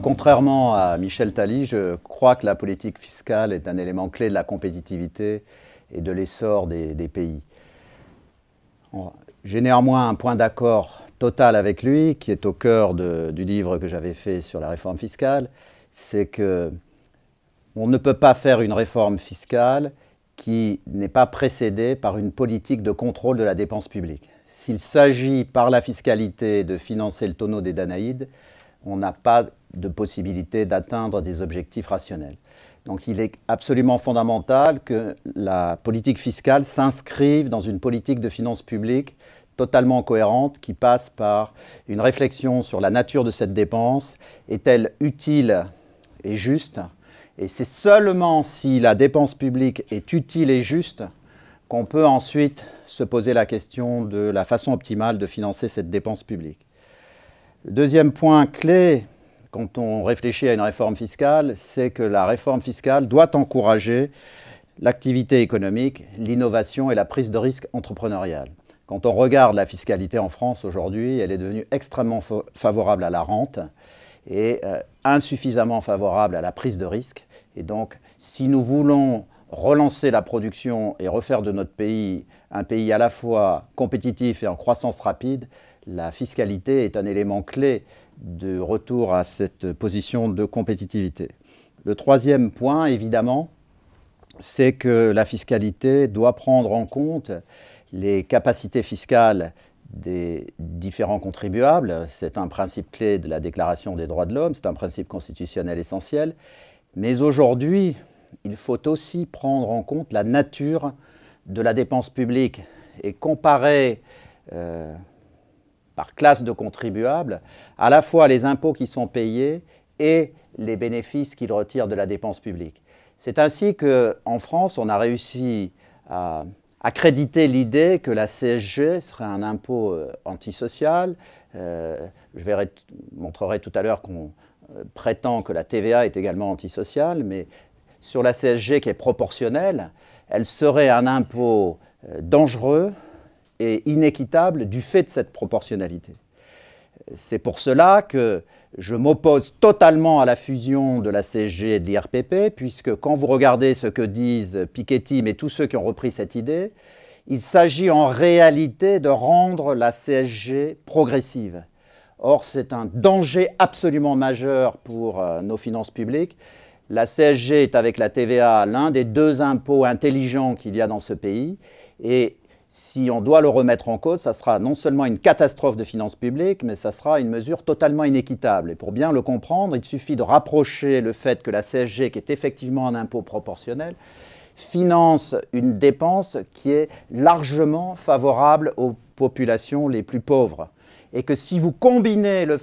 contrairement à Michel Tally, je crois que la politique fiscale est un élément clé de la compétitivité et de l'essor des, pays. J'ai néanmoins un point d'accord total avec lui, qui est au cœur du livre que j'avais fait sur la réforme fiscale, c'est que on ne peut pas faire une réforme fiscale qui n'est pas précédée par une politique de contrôle de la dépense publique. S'il s'agit par la fiscalité de financer le tonneau des Danaïdes, on n'a pas de possibilité d'atteindre des objectifs rationnels. Donc il est absolument fondamental que la politique fiscale s'inscrive dans une politique de finances publiques totalement cohérente qui passe par une réflexion sur la nature de cette dépense. Est-elle utile et juste Et c'est seulement si la dépense publique est utile et juste qu'on peut ensuite se poser la question de la façon optimale de financer cette dépense publique deuxième point clé quand on réfléchit à une réforme fiscale, c'est que la réforme fiscale doit encourager l'activité économique, l'innovation et la prise de risque entrepreneuriale. Quand on regarde la fiscalité en France aujourd'hui, elle est devenue extrêmement favorable à la rente et euh, insuffisamment favorable à la prise de risque. Et donc, si nous voulons relancer la production et refaire de notre pays un pays à la fois compétitif et en croissance rapide, la fiscalité est un élément clé de retour à cette position de compétitivité. Le troisième point, évidemment, c'est que la fiscalité doit prendre en compte les capacités fiscales des différents contribuables. C'est un principe clé de la Déclaration des droits de l'homme, c'est un principe constitutionnel essentiel. Mais aujourd'hui, il faut aussi prendre en compte la nature de la dépense publique et comparer euh, par classe de contribuables, à la fois les impôts qui sont payés et les bénéfices qu'ils retirent de la dépense publique. C'est ainsi qu'en France, on a réussi à accréditer l'idée que la CSG serait un impôt euh, antisocial. Euh, je montrerai tout à l'heure qu'on euh, prétend que la TVA est également antisociale, mais sur la CSG qui est proportionnelle, elle serait un impôt dangereux et inéquitable du fait de cette proportionnalité. C'est pour cela que je m'oppose totalement à la fusion de la CSG et de l'IRPP, puisque quand vous regardez ce que disent Piketty, mais tous ceux qui ont repris cette idée, il s'agit en réalité de rendre la CSG progressive. Or, c'est un danger absolument majeur pour euh, nos finances publiques. La CSG est avec la TVA l'un des deux impôts intelligents qu'il y a dans ce pays. Et si on doit le remettre en cause, ça sera non seulement une catastrophe de finances publiques, mais ça sera une mesure totalement inéquitable. Et pour bien le comprendre, il suffit de rapprocher le fait que la CSG, qui est effectivement un impôt proportionnel, finance une dépense qui est largement favorable aux populations les plus pauvres. Et que si vous combinez le,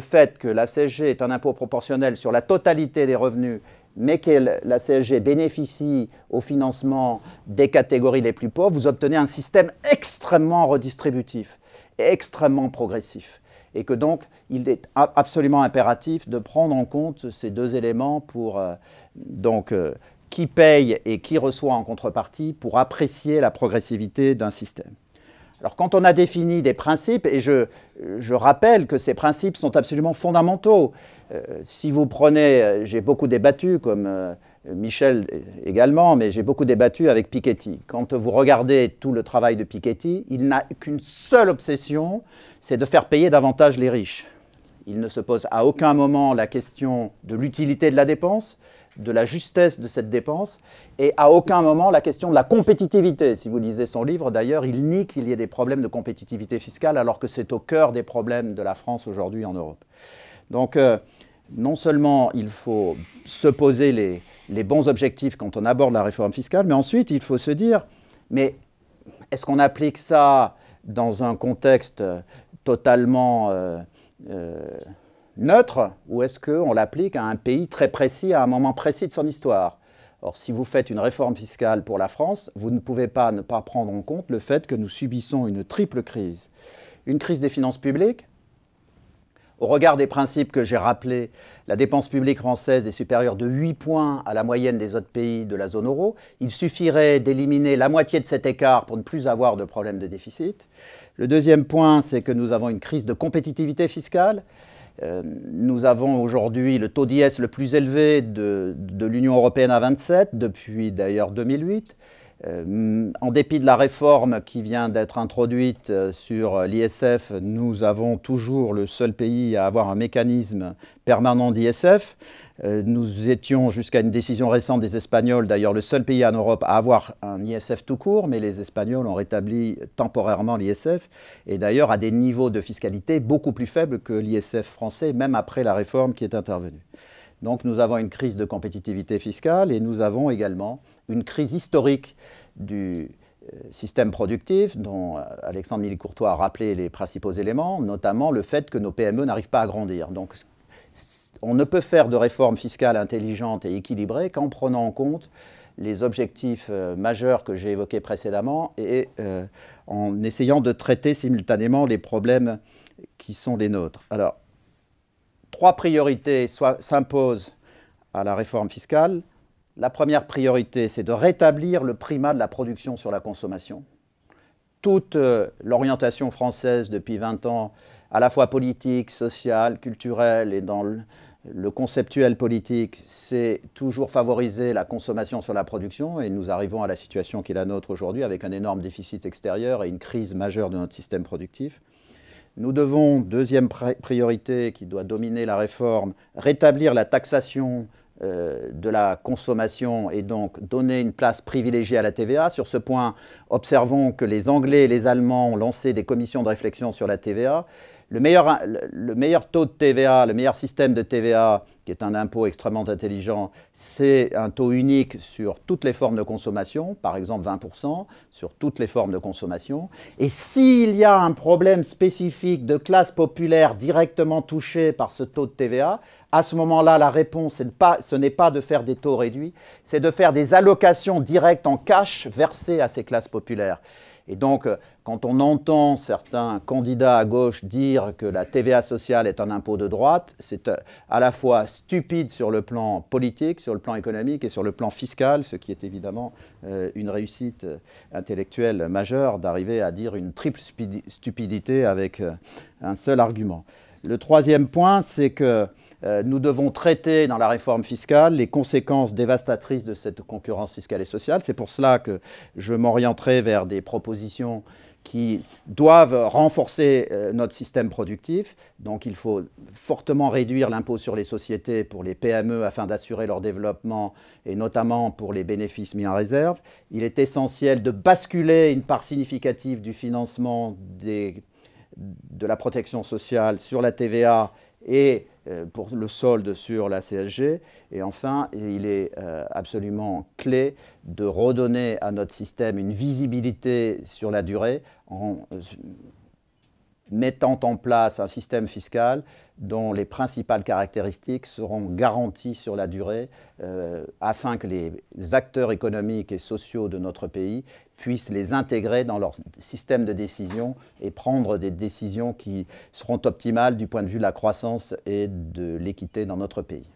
fait que la CSG est un impôt proportionnel sur la totalité des revenus mais que la CSG bénéficie au financement des catégories les plus pauvres, vous obtenez un système extrêmement redistributif extrêmement progressif. Et que donc, il est absolument impératif de prendre en compte ces deux éléments pour euh, euh, qui paye et qui reçoit en contrepartie pour apprécier la progressivité d'un système. Alors quand on a défini des principes, et je, rappelle que ces principes sont absolument fondamentaux, euh, si vous prenez, euh, j'ai beaucoup débattu, comme euh, Michel également, mais j'ai beaucoup débattu avec Piketty. Quand vous regardez tout le travail de Piketty, il n'a qu'une seule obsession, c'est de faire payer davantage les riches. Il ne se pose à aucun moment la question de l'utilité de la dépense, de la justesse de cette dépense, et à aucun moment la question de la compétitivité. Si vous lisez son livre, d'ailleurs, il nie qu'il y ait des problèmes de compétitivité fiscale, alors que c'est au cœur des problèmes de la France aujourd'hui en Europe. Donc, euh, non seulement il faut se poser les, bons objectifs quand on aborde la réforme fiscale, mais ensuite il faut se dire, mais est-ce qu'on applique ça dans un contexte totalement... Euh, euh, neutre ou est-ce qu'on l'applique à un pays très précis, à un moment précis de son histoire Or, si vous faites une réforme fiscale pour la France, vous ne pouvez pas ne pas prendre en compte le fait que nous subissons une triple crise. Une crise des finances publiques, au regard des principes que j'ai rappelés, la dépense publique française est supérieure de 8 points à la moyenne des autres pays de la zone euro. Il suffirait d'éliminer la moitié de cet écart pour ne plus avoir de problème de déficit. Le deuxième point, c'est que nous avons une crise de compétitivité fiscale. Euh, nous avons aujourd'hui le taux d'IS le plus élevé de, de l'Union européenne à 27 depuis d'ailleurs 2008. Euh, en dépit de la réforme qui vient d'être introduite euh, sur euh, l'ISF, nous avons toujours le seul pays à avoir un mécanisme permanent d'ISF. nous étions jusqu'à une décision récente des Espagnols, d'ailleurs le seul pays en Europe à avoir un ISF tout court, mais les Espagnols ont rétabli temporairement l'ISF, et d'ailleurs à des niveaux de fiscalité beaucoup plus faibles que l'ISF français, même après la réforme qui est intervenue. Donc nous avons une crise de compétitivité fiscale et nous avons également une crise historique du euh, système productif dont euh, Alexandre Milicourtois courtois a rappelé les principaux éléments, notamment le fait que nos PME n'arrivent pas à grandir. Donc on ne peut faire de réforme fiscale intelligente et équilibrée qu'en prenant en compte les objectifs euh, majeurs que j'ai évoqués précédemment et en essayant de traiter simultanément les problèmes qui sont les nôtres. Alors, trois priorités s'imposent à la réforme fiscale. La première priorité, c'est de rétablir le primat de la production sur la consommation. Toute euh, l'orientation française depuis 20 ans, à la fois politique, sociale, culturelle et dans le conceptuel politique, c'est toujours favoriser la consommation sur la production et nous arrivons à la situation qui est la nôtre aujourd'hui avec un énorme déficit extérieur et une crise majeure de notre système productif. Nous devons, deuxième priorité qui doit dominer la réforme, rétablir la taxation euh, de la consommation et donc donner une place privilégiée à la TVA. Sur ce point, observons que les Anglais et les Allemands ont lancé des commissions de réflexion sur la TVA. le meilleur taux de TVA, le meilleur système de TVA qui est un impôt extrêmement intelligent, c'est un taux unique sur toutes les formes de consommation, par exemple 20%, sur toutes les formes de consommation. Et s'il y a un problème spécifique de classe populaire directement touchée par ce taux de TVA, à ce moment-là, la réponse, ce n'est pas de faire des taux réduits, c'est de faire des allocations directes en cash versées à ces classes populaires. Et donc, euh, quand on entend certains candidats à gauche dire que la TVA sociale est un impôt de droite, c'est euh, à la fois stupide sur le plan politique, sur le plan économique et sur le plan fiscal, ce qui est évidemment euh, une réussite intellectuelle majeure d'arriver à dire une triple stupidité avec un seul argument. Le troisième point, c'est que euh, nous devons traiter dans la réforme fiscale les conséquences dévastatrices de cette concurrence fiscale et sociale. C'est pour cela que je m'orienterai vers des propositions qui doivent renforcer euh, notre système productif. Donc il faut fortement réduire l'impôt sur les sociétés pour les PME afin d'assurer leur développement et notamment pour les bénéfices mis en réserve. Il est essentiel de basculer une part significative du financement de la protection sociale sur la TVA et euh, pour le solde sur la CSG. Et enfin, il est euh, absolument clé de redonner à notre système une visibilité sur la durée en euh, mettant en place un système fiscal dont les principales caractéristiques seront garanties sur la durée afin que les acteurs économiques et sociaux de notre pays puissent les intégrer dans leur système de décision et prendre des décisions qui seront optimales du point de vue de la croissance et de l'équité dans notre pays.